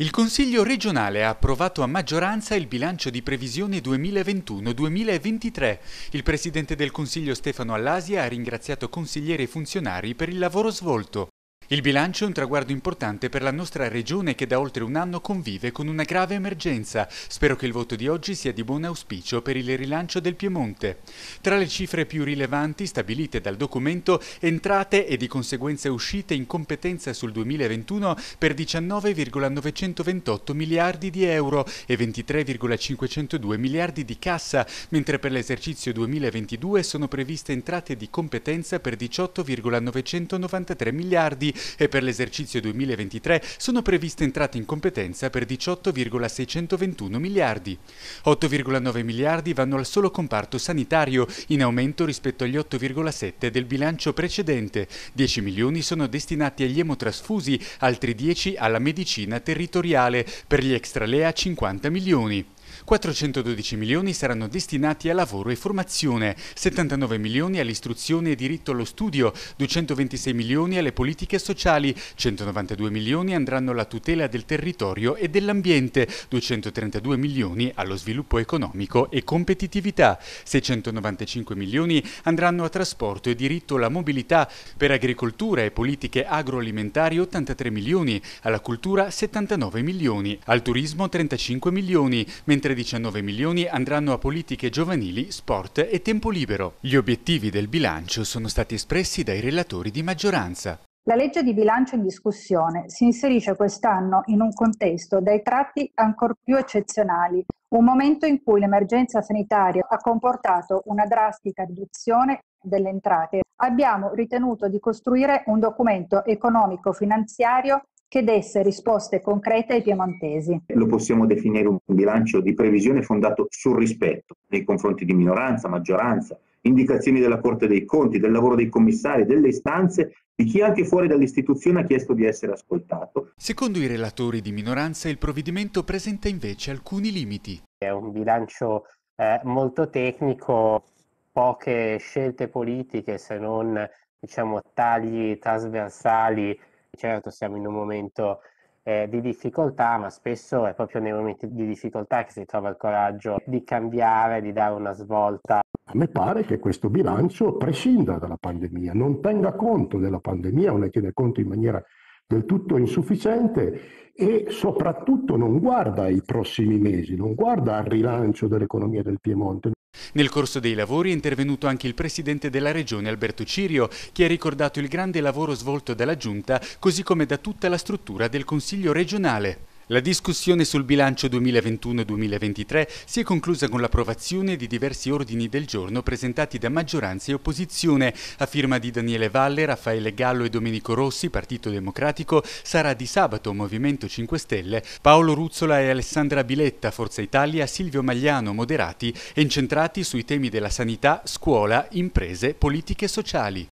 Il Consiglio regionale ha approvato a maggioranza il bilancio di previsione 2021-2023. Il Presidente del Consiglio Stefano Allasia ha ringraziato consiglieri e funzionari per il lavoro svolto. Il bilancio è un traguardo importante per la nostra regione che da oltre un anno convive con una grave emergenza. Spero che il voto di oggi sia di buon auspicio per il rilancio del Piemonte. Tra le cifre più rilevanti stabilite dal documento, entrate e di conseguenza uscite in competenza sul 2021 per 19,928 miliardi di euro e 23,502 miliardi di cassa, mentre per l'esercizio 2022 sono previste entrate di competenza per 18,993 miliardi e per l'esercizio 2023 sono previste entrate in competenza per 18,621 miliardi. 8,9 miliardi vanno al solo comparto sanitario, in aumento rispetto agli 8,7 del bilancio precedente. 10 milioni sono destinati agli emotrasfusi, altri 10 alla medicina territoriale, per gli extralea 50 milioni. 412 milioni saranno destinati a lavoro e formazione, 79 milioni all'istruzione e diritto allo studio, 226 milioni alle politiche sociali, 192 milioni andranno alla tutela del territorio e dell'ambiente, 232 milioni allo sviluppo economico e competitività, 695 milioni andranno a trasporto e diritto alla mobilità, per agricoltura e politiche agroalimentari 83 milioni, alla cultura 79 milioni, al turismo 35 milioni, mentre mentre 19 milioni andranno a politiche giovanili, sport e tempo libero. Gli obiettivi del bilancio sono stati espressi dai relatori di maggioranza. La legge di bilancio in discussione si inserisce quest'anno in un contesto dai tratti ancor più eccezionali, un momento in cui l'emergenza sanitaria ha comportato una drastica riduzione delle entrate. Abbiamo ritenuto di costruire un documento economico-finanziario che desse risposte concrete ai piemontesi. Lo possiamo definire un bilancio di previsione fondato sul rispetto nei confronti di minoranza, maggioranza, indicazioni della Corte dei Conti, del lavoro dei commissari, delle istanze di chi anche fuori dall'istituzione ha chiesto di essere ascoltato. Secondo i relatori di minoranza il provvedimento presenta invece alcuni limiti. È un bilancio eh, molto tecnico, poche scelte politiche se non diciamo, tagli trasversali certo siamo in un momento eh, di difficoltà, ma spesso è proprio nei momenti di difficoltà che si trova il coraggio di cambiare, di dare una svolta. A me pare che questo bilancio prescinda dalla pandemia, non tenga conto della pandemia o ne tiene conto in maniera del tutto insufficiente e soprattutto non guarda ai prossimi mesi, non guarda al rilancio dell'economia del Piemonte. Nel corso dei lavori è intervenuto anche il Presidente della Regione Alberto Cirio, che ha ricordato il grande lavoro svolto dalla Giunta, così come da tutta la struttura del Consiglio regionale. La discussione sul bilancio 2021-2023 si è conclusa con l'approvazione di diversi ordini del giorno presentati da maggioranza e opposizione, a firma di Daniele Valle, Raffaele Gallo e Domenico Rossi, Partito Democratico, sarà Di Sabato, Movimento 5 Stelle, Paolo Ruzzola e Alessandra Biletta, Forza Italia, Silvio Magliano, Moderati, e incentrati sui temi della sanità, scuola, imprese, politiche sociali.